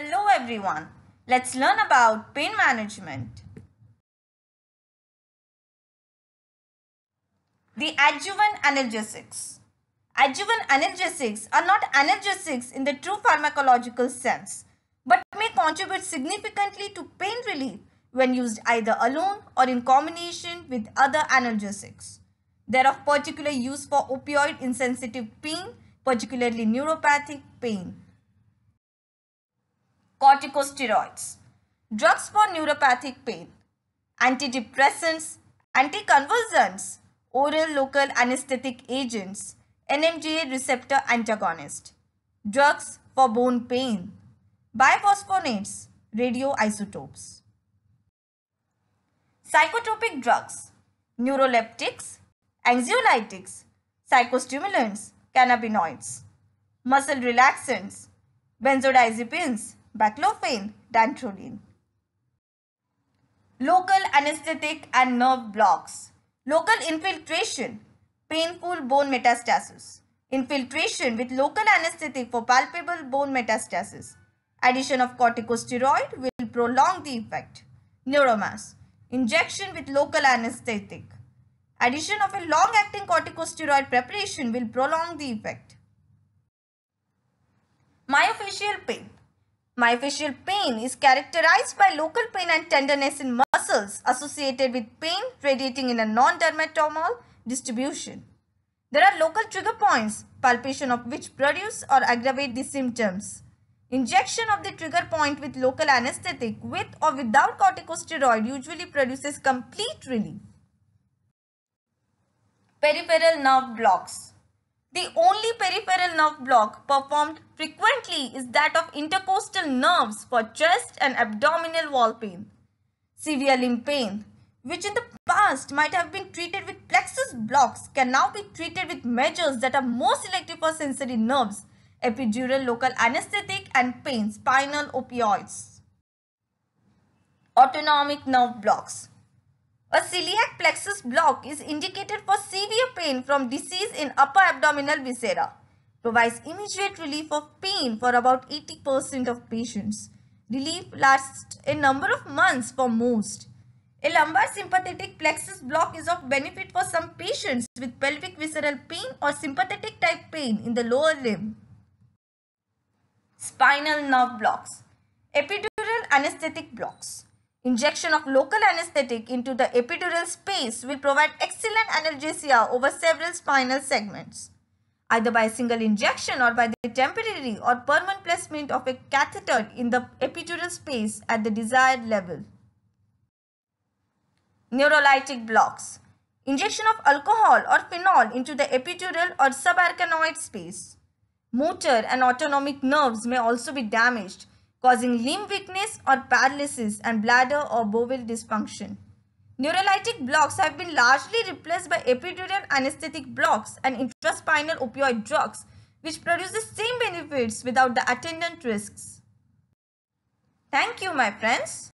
Hello everyone, let's learn about pain management. The adjuvant analgesics. Adjuvant analgesics are not analgesics in the true pharmacological sense, but may contribute significantly to pain relief when used either alone or in combination with other analgesics. They're of particular use for opioid insensitive pain, particularly neuropathic pain corticosteroids, drugs for neuropathic pain, antidepressants, anticonvulsants, oral local anesthetic agents, NMDA receptor antagonist, drugs for bone pain, biphosphonates, radioisotopes. Psychotropic drugs, neuroleptics, anxiolytics, psychostimulants, cannabinoids, muscle relaxants, benzodiazepines, baclofen, dantrolene. Local anesthetic and nerve blocks. Local infiltration, painful bone metastasis. Infiltration with local anesthetic for palpable bone metastasis. Addition of corticosteroid will prolong the effect. Neuromass. Injection with local anesthetic. Addition of a long-acting corticosteroid preparation will prolong the effect. Myofascial pain. Myofascial pain is characterized by local pain and tenderness in muscles associated with pain radiating in a non-dermatomal distribution. There are local trigger points, palpation of which produce or aggravate the symptoms. Injection of the trigger point with local anesthetic with or without corticosteroid usually produces complete relief. Peripheral nerve blocks the only peripheral nerve block performed frequently is that of intercostal nerves for chest and abdominal wall pain. Severe limb pain, which in the past might have been treated with plexus blocks, can now be treated with measures that are more selective for sensory nerves, epidural local anesthetic and pain, spinal opioids. Autonomic nerve blocks plexus block is indicated for severe pain from disease in upper abdominal viscera. Provides immediate relief of pain for about 80% of patients. Relief lasts a number of months for most. A lumbar sympathetic plexus block is of benefit for some patients with pelvic visceral pain or sympathetic type pain in the lower limb. Spinal nerve blocks. Epidural anesthetic blocks. Injection of local anesthetic into the epidural space will provide excellent analgesia over several spinal segments. Either by a single injection or by the temporary or permanent placement of a catheter in the epidural space at the desired level. Neurolytic blocks. Injection of alcohol or phenol into the epidural or subarachnoid space. Motor and autonomic nerves may also be damaged causing limb weakness or paralysis and bladder or bowel dysfunction. Neurolytic blocks have been largely replaced by epidural anesthetic blocks and intraspinal opioid drugs which produce the same benefits without the attendant risks. Thank you my friends.